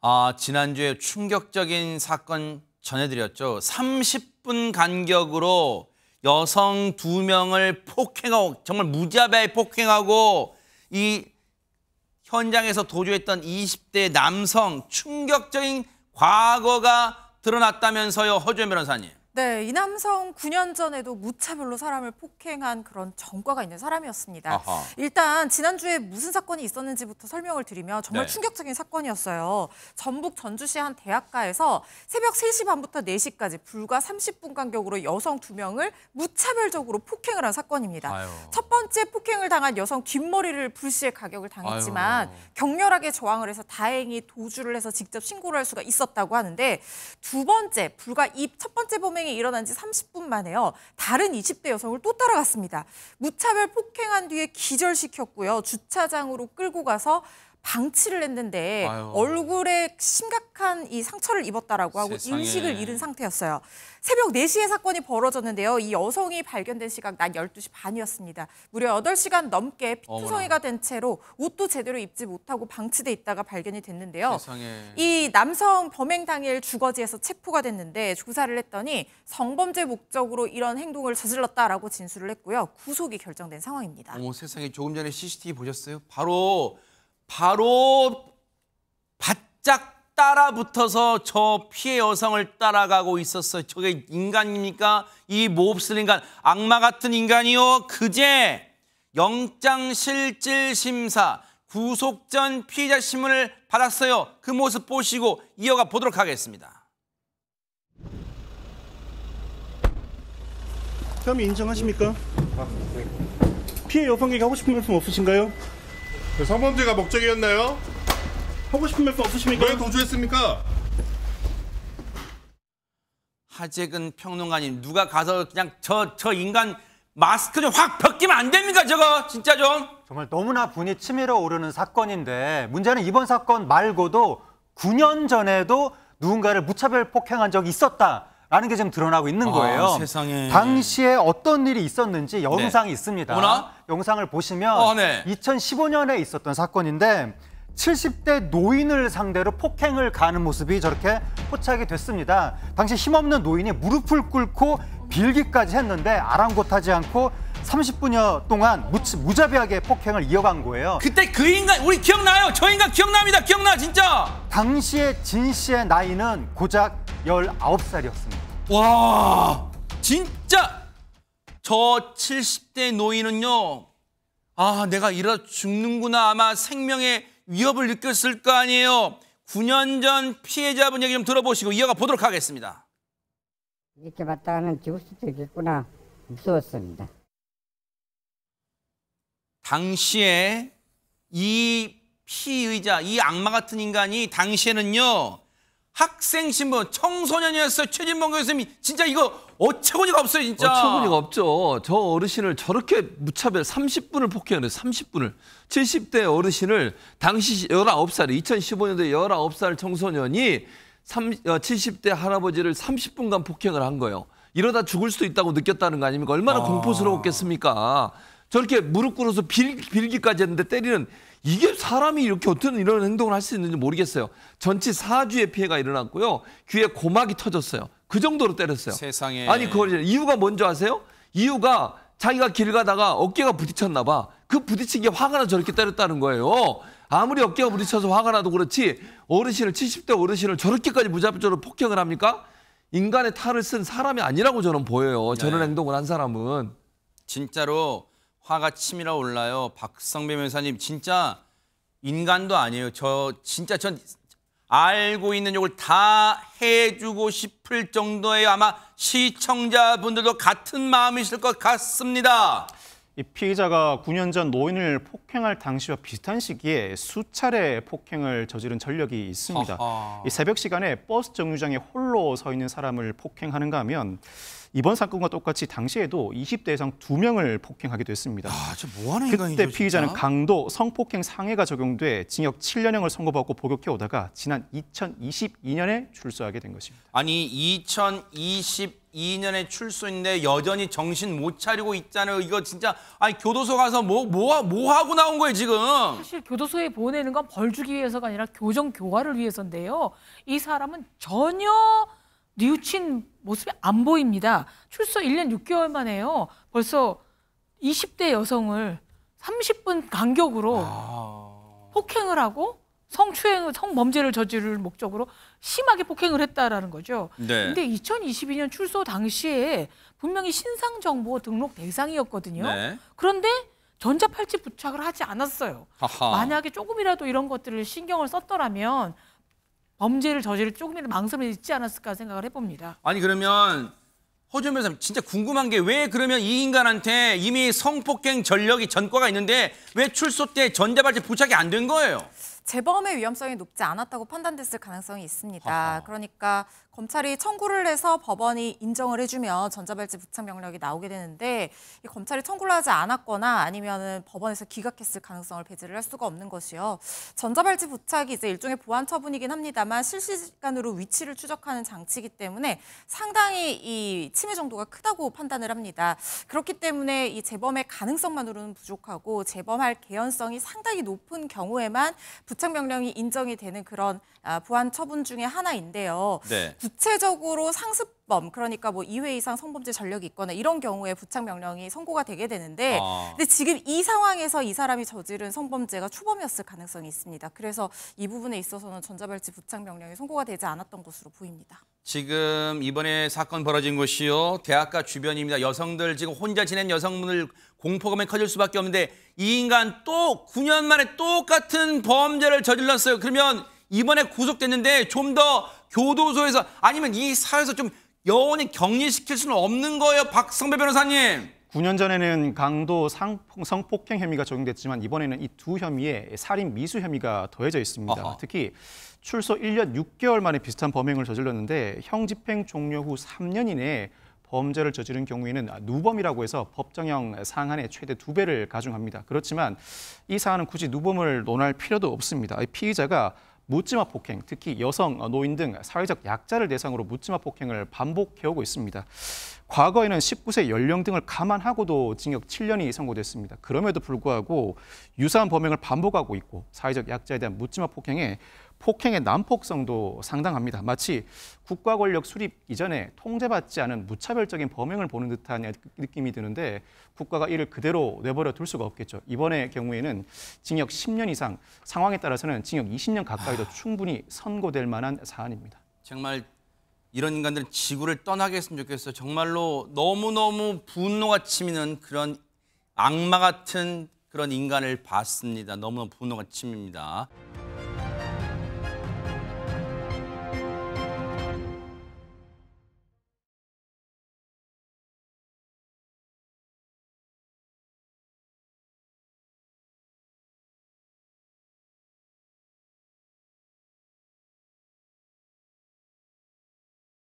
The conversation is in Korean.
아, 지난주에 충격적인 사건 전해드렸죠. 30분 간격으로 여성 두 명을 폭행하고 정말 무자비하게 폭행하고 이 현장에서 도주했던 20대 남성 충격적인 과거가 드러났다면서요. 허주현 변호사님. 네, 이 남성 9년 전에도 무차별로 사람을 폭행한 그런 전과가 있는 사람이었습니다. 아하. 일단 지난주에 무슨 사건이 있었는지부터 설명을 드리면 정말 네. 충격적인 사건이었어요. 전북 전주시 한 대학가에서 새벽 3시 반부터 4시까지 불과 30분 간격으로 여성 2명을 무차별적으로 폭행을 한 사건입니다. 아유. 첫 번째 폭행을 당한 여성 뒷머리를 불시에 가격을 당했지만 아유. 격렬하게 저항을 해서 다행히 도주를 해서 직접 신고를 할 수가 있었다고 하는데 두 번째, 불과 이첫 번째 범행 폭행이 일어난 지 30분 만에요. 다른 20대 여성을 또 따라갔습니다. 무차별 폭행한 뒤에 기절시켰고요. 주차장으로 끌고 가서 방치를 했는데 아유. 얼굴에 심각한 이 상처를 입었다라고 하고 세상에. 인식을 잃은 상태였어요. 새벽 4시에 사건이 벌어졌는데요. 이 여성이 발견된 시각 낮 12시 반이었습니다. 무려 8시간 넘게 피투성이가 된 채로 옷도 제대로 입지 못하고 방치돼 있다가 발견이 됐는데요. 세상에. 이 남성 범행 당일 주거지에서 체포가 됐는데 조사를 했더니 성범죄 목적으로 이런 행동을 저질렀다라고 진술을 했고요. 구속이 결정된 상황입니다. 어머 세상에 조금 전에 CCTV 보셨어요? 바로 바로 바짝 따라붙어서 저 피해 여성을 따라가고 있었어요. 저게 인간입니까? 이 몹쓸 인간, 악마 같은 인간이요. 그제 영장실질심사, 구속 전피해자 신문을 받았어요. 그 모습 보시고 이어가 보도록 하겠습니다. 혐의 인정하십니까? 피해 여성에게 하고 싶은 말씀 없으신가요? 그 성범죄가 목적이었나요? 하고 싶은 말씀 없으십니까? 왜 도주했습니까? 하재근 평론가님 누가 가서 그냥 저 저 인간 마스크 좀 확 벗기면 안 됩니까 저거 진짜 좀 정말 너무나 분이 치밀어 오르는 사건인데 문제는 이번 사건 말고도 9년 전에도 누군가를 무차별 폭행한 적이 있었다. 라는 게 지금 드러나고 있는 아, 거예요. 아, 당시에 어떤 일이 있었는지 영상이 네. 있습니다. 워낙? 영상을 보시면 어, 네. 2015년에 있었던 사건인데 70대 노인을 상대로 폭행을 가하는 모습이 저렇게 포착이 됐습니다. 당시 힘없는 노인이 무릎을 꿇고 빌기까지 했는데 아랑곳하지 않고 30분여 동안 무치, 무자비하게 폭행을 이어간 거예요. 그때 그 인간 우리 기억나요? 저 인간 기억납니다. 기억나 진짜. 당시에 진 씨의 나이는 고작 19살이었습니다. 와 진짜 저 70대 노인은요, 아, 내가 이러 죽는구나. 아마 생명의 위협을 느꼈을 거 아니에요. 9년 전 피해자분 얘기 좀 들어보시고 이어가 보도록 하겠습니다. 이렇게 봤다가는 죽을 수도 있겠구나. 무서웠습니다. 당시에 이 피의자, 이 악마 같은 인간이 당시에는요, 학생 신분 청소년이었어요. 최진봉 교수님이 진짜 이거 어처구니가 없어요, 진짜. 어처구니가 없죠. 저 어르신을 저렇게 무차별 30분을 폭행을 했어요. 30분을. 70대 어르신을 당시 19살, 2015년도에 19살 청소년이 30, 70대 어, 할아버지를 30분간 폭행을 한 거예요. 이러다 죽을 수도 있다고 느꼈다는 거 아닙니까? 얼마나 아... 공포스러웠겠습니까? 저렇게 무릎 꿇어서 빌, 빌기까지 했는데 때리는 이게 사람이 이렇게 어떤 이런 행동을 할 수 있는지 모르겠어요. 전치 4주의 피해가 일어났고요. 귀에 고막이 터졌어요. 그 정도로 때렸어요. 세상에. 아니 그 이유가 뭔지 아세요? 이유가 자기가 길 가다가 어깨가 부딪혔나 봐. 그 부딪힌 게 화가 나 저렇게 때렸다는 거예요. 아무리 어깨가 부딪혀서 화가 나도 그렇지 어르신을 70대 어르신을 저렇게까지 무자비적으로 폭행을 합니까? 인간의 탈을 쓴 사람이 아니라고 저는 보여요. 저런 네. 행동을 한 사람은 진짜로 화가 치밀어 올라요. 박성배 변사님 진짜 인간도 아니에요. 저 진짜 전 알고 있는 욕을 다 해주고 싶을 정도의 아마 시청자분들도 같은 마음이실 것 같습니다. 피의자가 9년 전 노인을 폭행할 당시와 비슷한 시기에 수차례 폭행을 저지른 전력이 있습니다. 새벽 시간에 버스 정류장에 홀로 서 있는 사람을 폭행하는가 하면 이번 사건과 똑같이 당시에도 20대 이상 2명을 폭행하기도 했습니다. 아, 뭐하는 인간이죠, 피의자는 진짜? 강도 성폭행 상해가 적용돼 징역 7년형을 선고받고 복역해 오다가 지난 2022년에 출소하게 된 것입니다. 아니 2022 2년의 출소인데 여전히 정신 못 차리고 있잖아요. 이거 진짜 아니 교도소 가서 뭐뭐뭐 뭐, 뭐 하고 나온 거예요 지금. 사실 교도소에 보내는 건 벌 주기 위해서가 아니라 교정 교화를 위해서인데요. 이 사람은 전혀 뉘우친 모습이 안 보입니다. 출소 1년 6개월 만에요. 벌써 20대 여성을 30분 간격으로 아... 폭행을 하고 성추행을 성범죄를 저지를 목적으로 심하게 폭행을 했다라는 거죠. 네. 근데 2022년 출소 당시에 분명히 신상 정보 등록 대상이었거든요. 네. 그런데 전자팔찌 부착을 하지 않았어요. 하하. 만약에 조금이라도 이런 것들을 신경을 썼더라면 범죄를 저지를 조금이라도 망설임이 있지 않았을까 생각을 해봅니다. 아니 그러면 허준 변호사님 진짜 궁금한 게 왜 그러면 이 인간한테 이미 성폭행 전력이 전과가 있는데 왜 출소 때전자팔찌 부착이 안 된 거예요? 재범의 위험성이 높지 않았다고 판단됐을 가능성이 있습니다. 하하. 그러니까 검찰이 청구를 해서 법원이 인정을 해주면 전자발찌 부착 명령이 나오게 되는데 이 검찰이 청구를 하지 않았거나 아니면 은 법원에서 기각했을 가능성을 배제를 할 수가 없는 것이요. 전자발찌 부착이 이제 일종의 보안 처분이긴 합니다만 실시간으로 위치를 추적하는 장치이기 때문에 상당히 이 침해 정도가 크다고 판단을 합니다. 그렇기 때문에 이 재범의 가능성만으로는 부족하고 재범할 개연성이 상당히 높은 경우에만 부 구청 명령이 인정이 되는 그런 보안 처분 중에 하나인데요. 네. 구체적으로 상습 성범 그러니까 뭐 2회 이상 성범죄 전력이 있거나 이런 경우에 부착 명령이 선고가 되게 되는데 아. 근데 지금 이 상황에서 이 사람이 저지른 성범죄가 초범이었을 가능성이 있습니다. 그래서 이 부분에 있어서는 전자발찌 부착 명령이 선고가 되지 않았던 것으로 보입니다. 지금 이번에 사건 벌어진 곳이요 대학가 주변입니다. 여성들 지금 혼자 지낸 여성분들 공포감이 커질 수밖에 없는데 이 인간 또 9년 만에 똑같은 범죄를 저질렀어요. 그러면 이번에 구속됐는데 좀 더 교도소에서 아니면 이 사회에서 좀 여원이 격리시킬 수는 없는 거예요, 박성배 변호사님. 9년 전에는 강도 성폭행 혐의가 적용됐지만 이번에는 이 두 혐의에 살인 미수 혐의가 더해져 있습니다. 어허. 특히 출소 1년 6개월 만에 비슷한 범행을 저질렀는데 형 집행 종료 후 3년 이내에 범죄를 저지른 경우에는 누범이라고 해서 법정형 상한의 최대 두배를 가중합니다. 그렇지만 이 사안은 굳이 누범을 논할 필요도 없습니다. 피의자가 묻지마 폭행, 특히 여성, 어, 노인 등 사회적 약자를 대상으로 묻지마 폭행을 반복해오고 있습니다. 과거에는 19세 연령 등을 감안하고도 징역 7년이 선고됐습니다. 그럼에도 불구하고 유사한 범행을 반복하고 있고 사회적 약자에 대한 묻지마 폭행에 폭행의 난폭성도 상당합니다. 마치 국가 권력 수립 이전에 통제받지 않은 무차별적인 범행을 보는 듯한 느낌이 드는데 국가가 이를 그대로 내버려 둘 수가 없겠죠. 이번의 경우에는 징역 10년 이상, 상황에 따라서는 징역 20년 가까이도 아. 충분히 선고될 만한 사안입니다. 정말 이런 인간들은 지구를 떠나게 했으면 좋겠어요. 정말로 너무너무 분노가 치미는 그런 악마 같은 그런 인간을 봤습니다. 너무너무 분노가 치밉니다.